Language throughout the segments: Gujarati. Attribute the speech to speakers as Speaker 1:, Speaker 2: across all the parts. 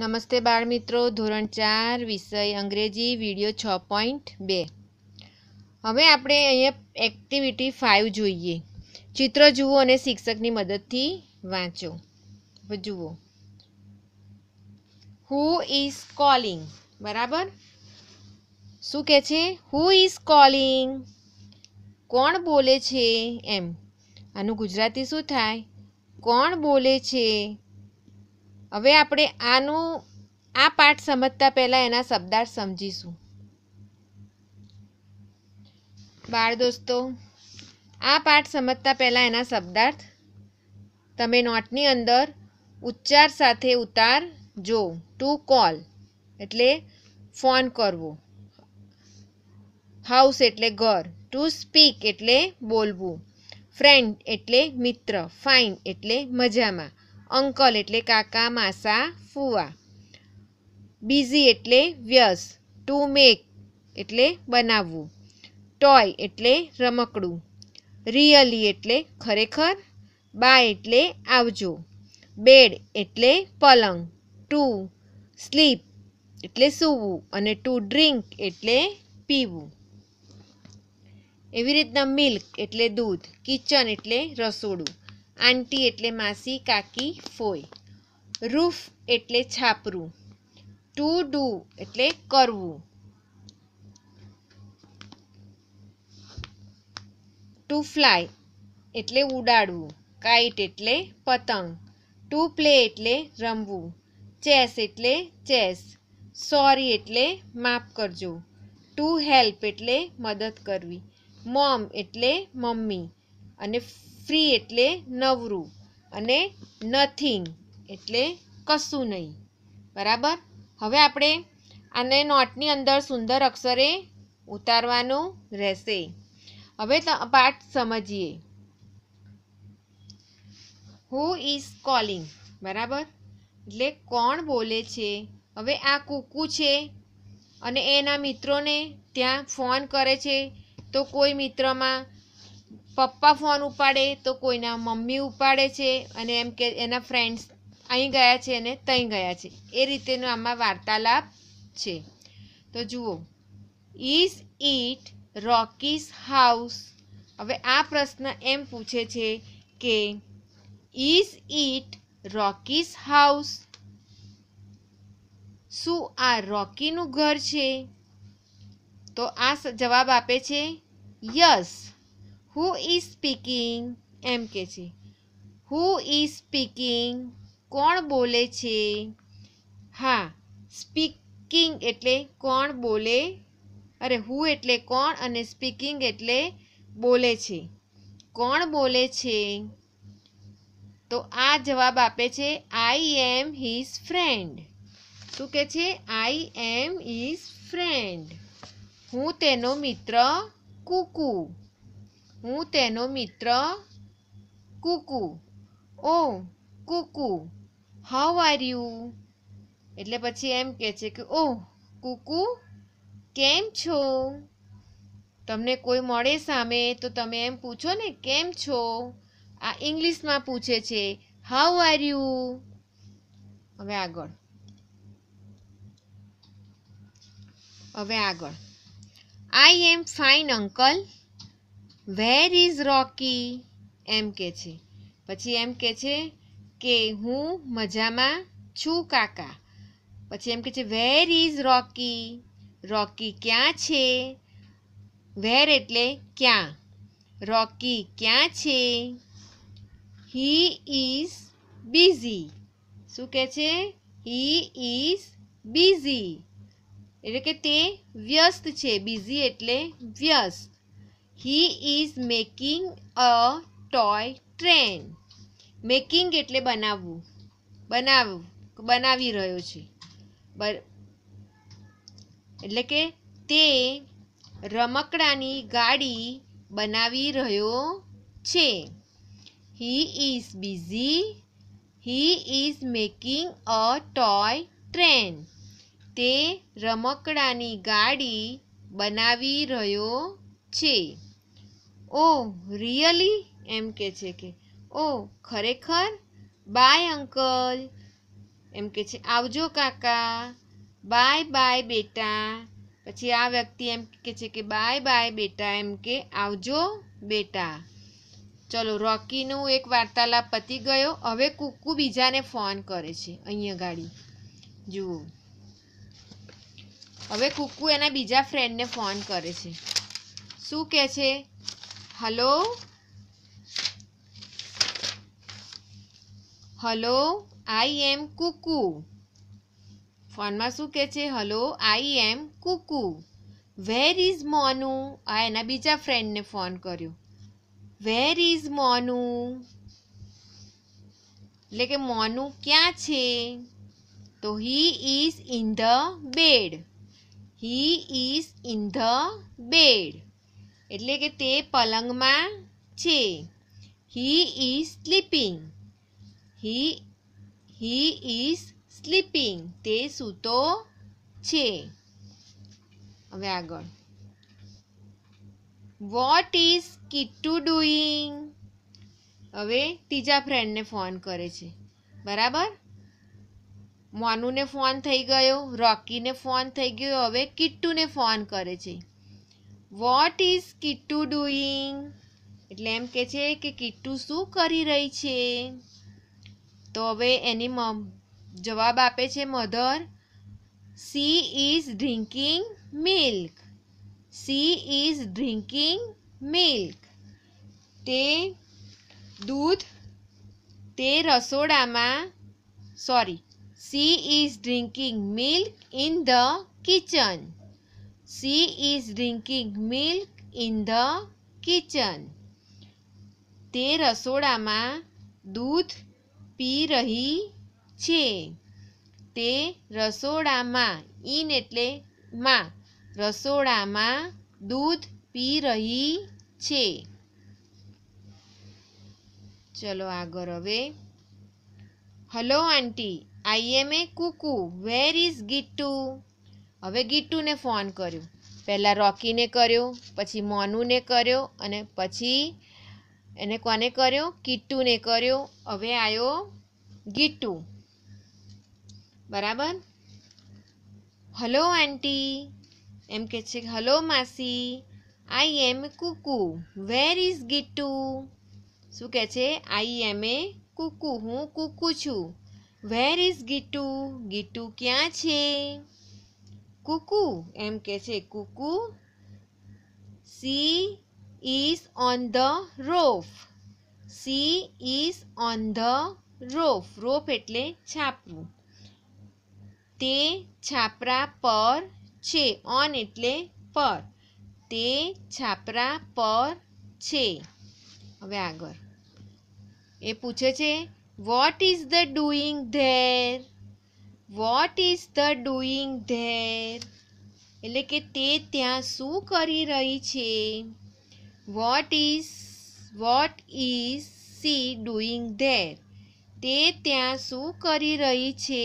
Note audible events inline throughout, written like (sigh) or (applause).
Speaker 1: નમસ્તે બાળમિત્રો ધોરણ ચાર વિષય અંગ્રેજી વિડીયો છ પોઈન્ટ બે હવે આપણે અહીંયા એક્ટિવિટી ફાઇવ જોઈએ ચિત્ર જુઓ અને શિક્ષકની મદદથી વાંચો જુઓ હુ ઇઝ કોલિંગ બરાબર શું કહે છે હુ ઇઝ કોલિંગ કોણ બોલે છે એમ આનું ગુજરાતી શું થાય કોણ બોલે છે હવે આપણે આનું આ પાઠ સમજતા પહેલાં એના શબ્દાર્થ સમજીશું બાળ દોસ્તો આ પાઠ સમજતા પહેલાં એના શબ્દાર્થ તમે નોટની અંદર ઉચ્ચાર સાથે ઉતાર જો ટુ કોલ એટલે ફોન કરવો હાઉસ એટલે ઘર ટુ સ્પીક એટલે બોલવું ફ્રેન્ડ એટલે મિત્ર ફાઇન એટલે મજામાં અંકલ એટલે કાકા માસા ફુવા બીઝી એટલે વ્યસ ટુ મેક એટલે બનાવવું ટોય એટલે રમકડું રિયલી એટલે ખરેખર બાય એટલે આવજો બેડ એટલે પલંગ ટુ સ્લીપ એટલે સૂવું અને ટુ ડ્રિંક એટલે પીવું એવી રીતના મિલ્ક એટલે દૂધ કિચન એટલે રસોડું આંટી એટલે માસી કાકી ફોય રૂફ એટલે છાપરું ટુ ડુ એટલે કરવું ટુ ફ્લાય એટલે ઉડાડવું કાઇટ એટલે પતંગ ટુ પ્લે એટલે રમવું ચેસ એટલે ચેસ સોરી એટલે માફ કરજો ટુ હેલ્પ એટલે મદદ કરવી મોમ એટલે મમ્મી અને ફ્રી એટલે નવરું અને નથિંગ એટલે કશું નહીં બરાબર હવે આપણે આને નોટની અંદર સુંદર અક્ષરે ઉતારવાનું રહેશે હવે પાઠ સમજીએ હુ ઇઝ કોલિંગ બરાબર એટલે કોણ બોલે છે હવે આ કૂકુ છે અને એના મિત્રોને ત્યાં ફોન કરે છે તો કોઈ મિત્રમાં પપ્પા ફોન ઉપાડે તો કોઈના મમ્મી ઉપાડે છે અને એમ કે એના ફ્રેન્ડ્સ અહીં ગયા છે અને ત્યાં ગયા છે એ રીતેનો આમાં વાર્તાલાપ છે તો જુઓ ઇઝ ઇટ રોકીસ હાઉસ હવે આ પ્રશ્ન એમ પૂછે છે કે ઇઝ ઇટ રોકીસ હાઉસ શું આ રોકીનું ઘર છે તો આ જવાબ આપે છે યસ હુ ઇઝ સ્પીકિંગ એમ કે છે હુ ઇઝ સ્પીકિંગ કોણ બોલે છે હા સ્પીકિંગ એટલે કોણ બોલે અરે હુ એટલે કોણ અને સ્પીકિંગ એટલે બોલે છે કોણ બોલે છે તો આ જવાબ આપે છે આઈ એમ હિઝ ફ્રેન્ડ શું કે છે આઈ એમ ઇઝ ફ્રેન્ડ હું તેનો મિત્ર કુકુ હું તેનો મિત્ર Kuku oh Kuku how are you એટલે પછી એમ કહે છે કે ઓહ કુકુ કેમ છો તમને કોઈ મળે સામે તો તમે એમ પૂછો ને કેમ છો આ ઇંગ્લિશમાં પૂછે છે હાઉ આર યુ હવે આગળ હવે આગળ I am fine uncle where is Rocky એમ કે છે પછી એમ કે છે કે હું મજામાં છું કાકા પછી એમ કે છે વેર ઇઝ રોકી રોકી ક્યાં છે વેર એટલે ક્યાં રોકી ક્યાં છે હી ઇઝ બિઝી શું કહે છે હી ઇઝ બિઝી એટલે કે તે વ્યસ્ત છે બિઝી એટલે વ્યસ્ત he is making a toy train making એટલે બનાવવું બનાવવું બનાવી રહ્યો છે એટલે કે તે રમકડાની ગાડી બનાવી રહ્યો છે he is busy he is making a toy train તે રમકડાની ગાડી બનાવી રહ્યો છે ઓ રિયલી એમ કે છે કે ઓ ખરેખર બાય અંકલ એમ કે છે આવજો કાકા બાય બાય બેટા પછી આ વ્યક્તિ એમ કે છે કે બાય બાય બેટા એમ કે આવજો બેટા ચલો રોકીનું એક વાર્તાલાપ પતી ગયો હવે કુકુ બીજાને ફોન કરે છે અહીંયા ગાડી જુઓ હવે કુકુ એના બીજા ફ્રેન્ડને ફોન કરે છે શું કહે છે હલો હલો આઈ એમ કુકુ ફોનમાં શું કહે છે hello I am Kuku where is Monu આ એના બીજા ફ્રેન્ડને ફોન કર્યો વેર ઇઝ મોનુ એટલે કે મોનુ ક્યાં છે તો he is in the bed he is in the bed એટલે કે તે પલંગમાં છે he is sleeping he he is sleeping તે સૂતો છે હવે આગળ વોટ ઇઝ કિટ્ટુ ડુઈંગ હવે ત્રીજા ફ્રેન્ડને ફોન કરે છે બરાબર મોનુને ફોન થઈ ગયો રોકીને ફોન થઈ ગયો હવે કિટ્ટુને ફોન કરે છે વોટ ઇઝ કિટ્ટુ ડુઈંગ એટલે એમ કે છે કે કિટ્ટુ શું કરી રહી છે તો હવે એની જવાબ આપે છે mother she is drinking milk she is drinking milk તે દૂધ તે રસોડામાં sorry she is drinking milk in the kitchen she is drinking milk in the kitchen તે રસોડામાં દૂધ પી રહી છે તે રસોડામાં ઇન એટલે માં રસોડામાં દૂધ પી રહી છે ચલો આગળ હવે hello aunty I am a Kuku where is Gittu હવે ગીટ્ટુને ફોન કર્યો પહેલાં રોકીને કર્યો પછી મોનુને કર્યો અને પછી એને કોને કર્યો કિટ્ટુને કર્યો હવે આવ્યો ગીટ્ટુ બરાબર હલો આંટી એમ કે છે હલો માસી આઈ એમ કુકુ વેર ઇઝ ગીટ્ટુ શું કહે છે આઈ એમ એ કુકુ હું કુકુ છું વેર ઇઝ ગીટ્ટુ ગીટ્ટુ ક્યાં છે कुकू एम केचे Kuku she is on the roof she is on the roof roof એટલે છાપવું તે છાપરા પર છે ઓન એટલે પર તે છાપરા પર છે હવે આગળ એ પૂછે છે what is the doing there what is the doing there એટલે કે તે ત્યાં શું કરી રહી છે what is what is she doing there તે ત્યાં શું કરી રહી છે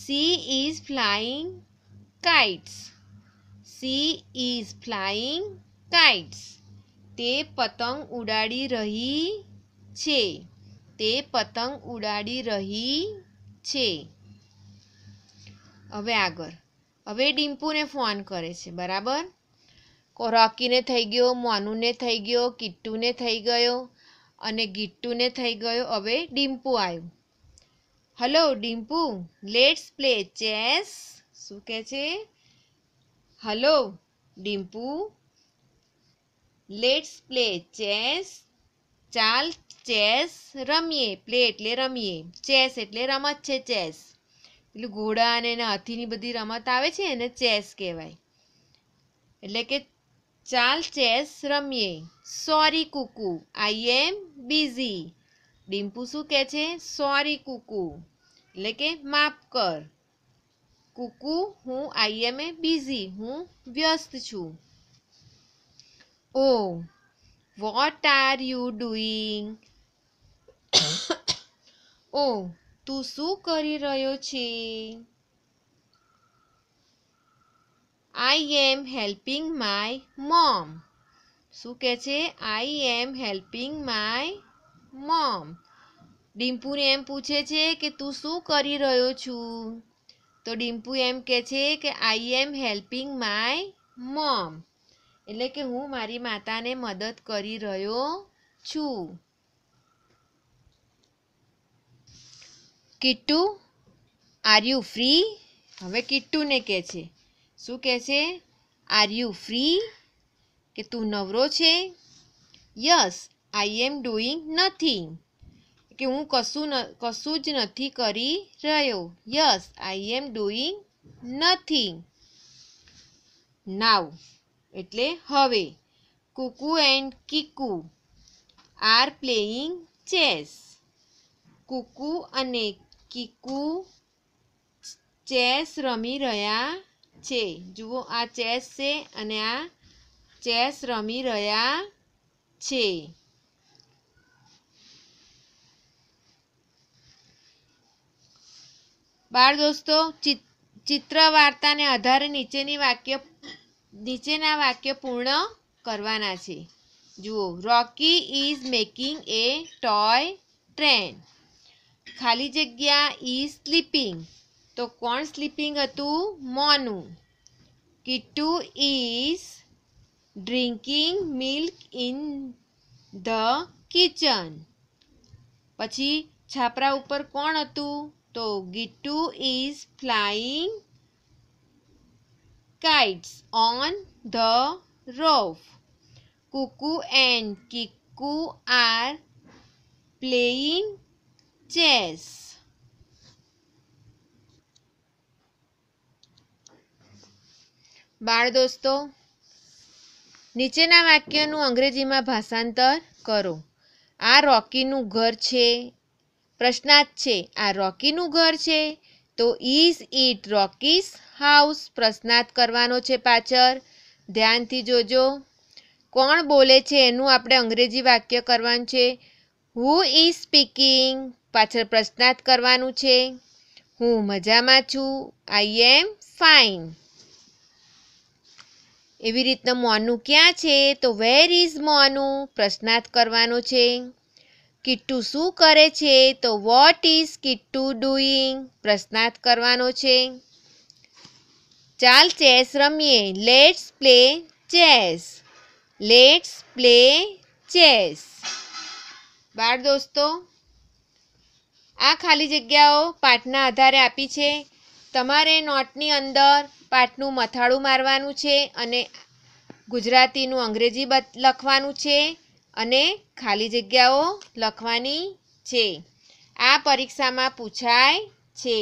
Speaker 1: she is flying kites she is flying kites તે પતંગ ઉડાડી રહી છે તે પતંગ ઉડાડી રહી છે હવે આગળ હવે ડિમ્પુને ફોન કરે છે બરાબર રોકીને થઈ ગયો મોનુને થઈ ગયો કિટ્ટુને થઈ ગયો અને ગિટ્ટુને થઈ ગયો હવે ડિમ્પુ આવ્યું hello Dimpu let's play chess શું કહે છે hello Dimpu let's play chess ચાલ ચેસ રમીએ પ્લે એટલે રમીએ ચેસ એટલે રમત છે ચેસ એટલે ઘોડા અને એના હાથીની બધી રમત આવે છે એને ચેસ કહેવાય એટલે કે ચાલ ચેસ રમીએ સોરી કુકુ આઈ એમ બિઝી ડિમ્પુ શું કહે છે સોરી કુકુ એટલે કે માફ કર કુકુ હું આઈ એમ એ બિઝી હું વ્યસ્ત છું oh what are you doing (coughs) oh તું શું કરી રહ્યો છે I am helping my mom શું કહે છે I am helping my mom ડિમ્પુને એમ પૂછે છે કે તું શું કરી રહ્યો છું તો ડિમ્પુ એમ કહે છે કે I am helping my mom એટલે કે હું મારી માતાને મદદ કરી રહ્યો છું કિટ્ટુ આર યુ ફ્રી હવે કિટ્ટુને કહે છે શું કહે છે આર યુ ફ્રી કે તું નવરો છે yes I am doing nothing કે હું કશું કશું જ નથી કરી રહ્યો yes I am doing nothing now એટલે હવે Kuku and Kiku are playing chess Kuku અને કીકુ ચેસ રમી રહ્યા છે જુઓ આ ચેસ છે અને આ ચેસ રમી રહ્યા છે બાળ દોસ્તો ચિત્ર વાર્તાને આધારે નીચેની વાક્ય નીચેના વાક્ય પૂર્ણ કરવાના છે જુઓ Rocky is making a toy train ખાલી જગ્યા ઇઝ સ્લીપિંગ તો કોણ સ્લીપિંગ હતું Monu Kittu is drinking milk in the kitchen પછી છાપરા ઉપર કોણ હતું તો Gittu is flying kites on the roof Kuku and Kikku are playing chess બાળ દોસ્તો નીચેના વાક્યનું અંગ્રેજીમાં ભાષાંતર કરો આ રોકીનું ઘર છે પ્રશ્નાર્થ છે આ રોકીનું ઘર છે તો ઇઝ ઇટ રોકીસ હાઉસ પ્રશ્નાર્થ કરવાનો છે પાછળ ધ્યાનથી જોજો કોણ બોલે છે એનું આપણે અંગ્રેજી વાક્ય કરવાનું છે હુ ઇઝ સ્પીકિંગ પાછળ પ્રશ્નાર્થ કરવાનું છે હું મજામાં છું આઈ એમ ફાઇન એવી રીતના મોનું ક્યાં છે તો વેર ઇઝ મોનું પ્રશ્નાર્થ કરવાનો છે કિટ્ટુ શું કરે છે તો વોટ ઇઝ કિટ્ટુ ડુઈંગ પ્રશ્નાર્થ કરવાનો છે ચાલ ચેસ રમીએ let's play chess let's play chess બાર દોસ્તો આ ખાલી જગ્યાઓ પાઠના આધારે આપી છે તમારે નોટની અંદર પાઠનું મથાળું મારવાનું છે અને ગુજરાતીનું અંગ્રેજી લખવાનું છે અને ખાલી જગ્યાઓ લખવાની છે આ પરીક્ષામાં પૂછાય છે